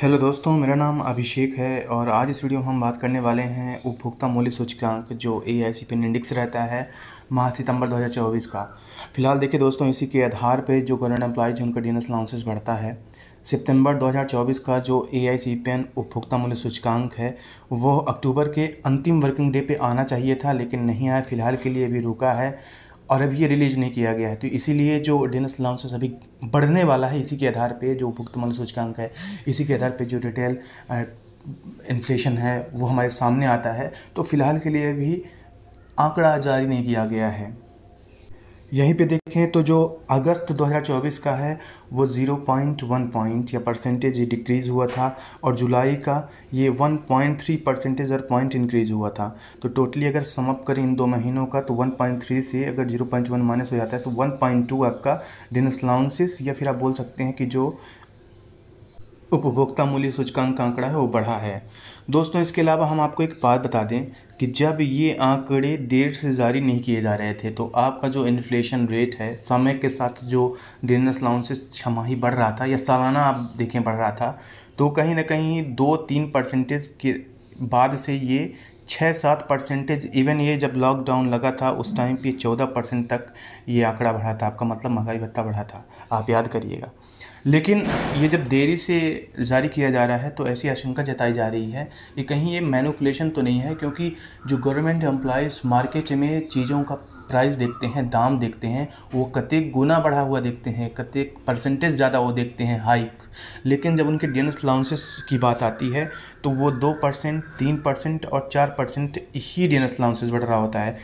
hello दोस्तों मेरा नाम अभिषेक है और आज इस वीडियो में हम बात करने वाले हैं उपभोक्ता मूल्य सूचकांक जो ए आई सी पिन इंडेक्स रहता है माह सितंबर 2024 का फिलहाल देखिए दोस्तों इसी के आधार पर जो गवर्नमेंट एम्प्लॉयज़ उनका डीनस अलाउंसेस बढ़ता है सितंबर 2024 का जो ए आई सी एन उपभोक्ता मूल्य सूचकांक है वो अक्टूबर के अंतिम वर्किंग डे पर आना चाहिए था लेकिन नहीं आया फिलहाल के लिए भी रुका है और अभी ये रिलीज नहीं किया गया है तो इसीलिए जो डेनस लाउंसेस अभी बढ़ने वाला है इसी के आधार पे जो उपभुक्त मूल्य सूचकांक है इसी के आधार पे जो रिटेल इन्फ्लेशन है वो हमारे सामने आता है तो फिलहाल के लिए अभी आंकड़ा जारी नहीं किया गया है यहीं पे देखें तो जो अगस्त 2024 का है वो 0.1 पॉइंट या परसेंटेज डिक्रीज़ हुआ था और जुलाई का ये 1.3 परसेंटेज और पॉइंट इंक्रीज़ हुआ था तो टोटली अगर समअप करें इन दो महीनों का तो 1.3 से अगर 0.1 माइनस हो जाता है तो 1.2 आपका डिनस या फिर आप बोल सकते हैं कि जो उपभोक्ता मूल्य सूचकांक का आंकड़ा है वो बढ़ा है दोस्तों इसके अलावा हम आपको एक बात बता दें कि जब ये आंकड़े देर से जारी नहीं किए जा रहे थे तो आपका जो इन्फ्लेशन रेट है समय के साथ जो दिनस लाउंसेस छमाही बढ़ रहा था या सालाना आप देखें बढ़ रहा था तो कहीं ना कहीं दो तीन परसेंटेज के बाद से ये छः सात परसेंटेज इवन ये जब लॉकडाउन लगा था उस टाइम पे चौदह परसेंट तक ये आंकड़ा बढ़ा था आपका मतलब महंगाई भत्ता बढ़ा था आप याद करिएगा लेकिन ये जब देरी से जारी किया जा रहा है तो ऐसी आशंका जताई जा रही है कि कहीं ये मैनुपलेशन तो नहीं है क्योंकि जो गवर्नमेंट एम्प्लॉयज़ मार्केट में चीज़ों का प्राइस देखते हैं दाम देखते हैं वो कतेक गुना बढ़ा हुआ देखते हैं कतेक परसेंटेज ज़्यादा वो देखते हैं हाइक लेकिन जब उनके डेनस लाउंसेस की बात आती है तो वो दो परसेंट तीन परसेंट और चार परसेंट ही डेनस लाउंसेस बढ़ रहा होता है